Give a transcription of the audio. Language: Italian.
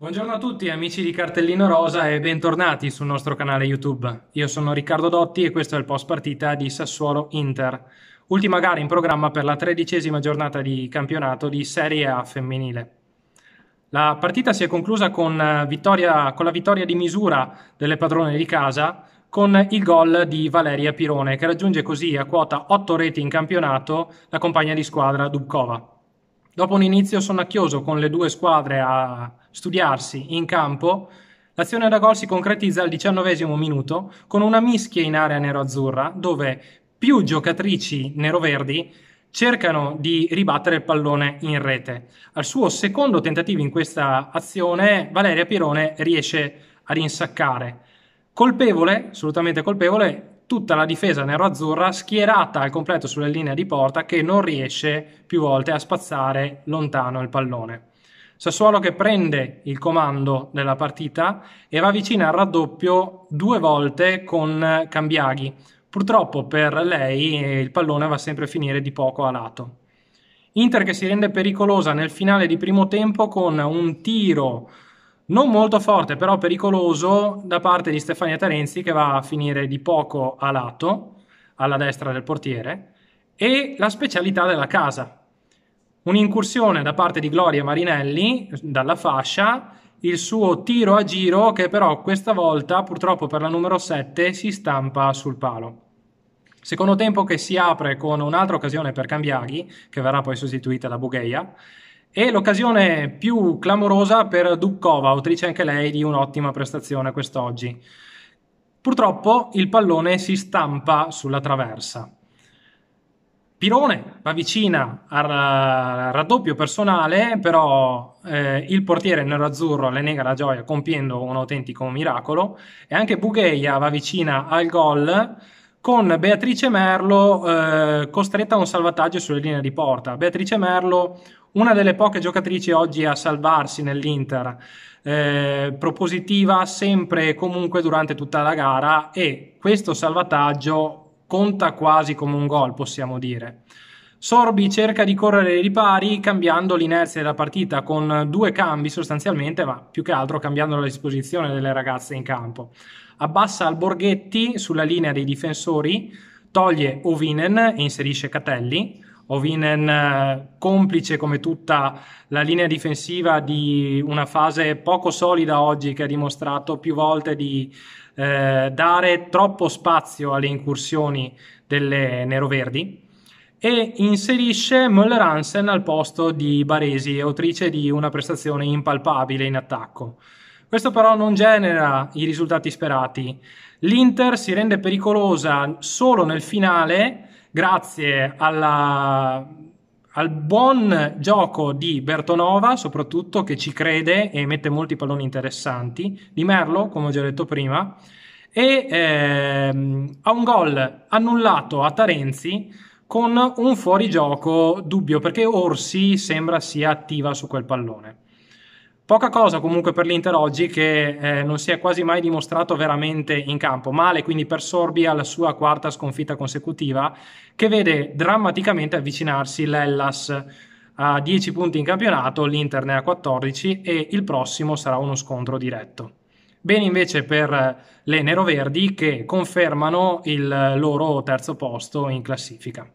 Buongiorno a tutti amici di Cartellino Rosa e bentornati sul nostro canale YouTube. Io sono Riccardo Dotti e questo è il post partita di Sassuolo Inter. Ultima gara in programma per la tredicesima giornata di campionato di Serie A femminile. La partita si è conclusa con, eh, vittoria, con la vittoria di misura delle padrone di casa con il gol di Valeria Pirone che raggiunge così a quota 8 reti in campionato la compagna di squadra Dubkova. Dopo un inizio sonnacchioso con le due squadre a studiarsi in campo, l'azione da gol si concretizza al diciannovesimo minuto con una mischia in area nero-azzurra dove più giocatrici nero-verdi cercano di ribattere il pallone in rete. Al suo secondo tentativo in questa azione, Valeria Pirone riesce ad insaccare. Colpevole, assolutamente colpevole, tutta la difesa nero-azzurra schierata al completo sulla linea di porta che non riesce più volte a spazzare lontano il pallone. Sassuolo che prende il comando della partita e va vicino al raddoppio due volte con Cambiaghi. Purtroppo per lei eh, il pallone va sempre a finire di poco a lato. Inter che si rende pericolosa nel finale di primo tempo con un tiro non molto forte, però pericoloso da parte di Stefania Terenzi che va a finire di poco a lato, alla destra del portiere, e la specialità della casa. Un'incursione da parte di Gloria Marinelli dalla fascia, il suo tiro a giro che però questa volta purtroppo per la numero 7 si stampa sul palo. Secondo tempo che si apre con un'altra occasione per Cambiaghi, che verrà poi sostituita da Bugheia, e l'occasione più clamorosa per Dubkova, autrice anche lei di un'ottima prestazione quest'oggi. Purtroppo il pallone si stampa sulla traversa. Pirone va vicina al raddoppio personale, però eh, il portiere nero azzurro le nega la gioia compiendo un autentico miracolo e anche Bugheia va vicina al gol con Beatrice Merlo eh, costretta a un salvataggio sulle linee di porta. Beatrice Merlo una delle poche giocatrici oggi a salvarsi nell'Inter, eh, propositiva sempre e comunque durante tutta la gara e questo salvataggio conta quasi come un gol, possiamo dire. Sorbi cerca di correre ai ripari cambiando l'inerzia della partita con due cambi sostanzialmente, ma più che altro cambiando la disposizione delle ragazze in campo. Abbassa al Borghetti sulla linea dei difensori, toglie Ovinen e inserisce Catelli Ovinen eh, complice come tutta la linea difensiva di una fase poco solida oggi che ha dimostrato più volte di eh, dare troppo spazio alle incursioni delle neroverdi e inserisce Möller Hansen al posto di Baresi, autrice di una prestazione impalpabile in attacco. Questo però non genera i risultati sperati. L'Inter si rende pericolosa solo nel finale grazie alla, al buon gioco di Bertonova, soprattutto che ci crede e mette molti palloni interessanti, di Merlo, come ho già detto prima, e ehm, a un gol annullato a Tarenzi con un fuorigioco dubbio perché Orsi sembra sia attiva su quel pallone. Poca cosa comunque per l'Inter oggi che eh, non si è quasi mai dimostrato veramente in campo. Male quindi per Sorbi alla sua quarta sconfitta consecutiva che vede drammaticamente avvicinarsi l'Ellas a 10 punti in campionato, l'Inter ne ha 14 e il prossimo sarà uno scontro diretto. Bene invece per eh, le neroverdi che confermano il eh, loro terzo posto in classifica.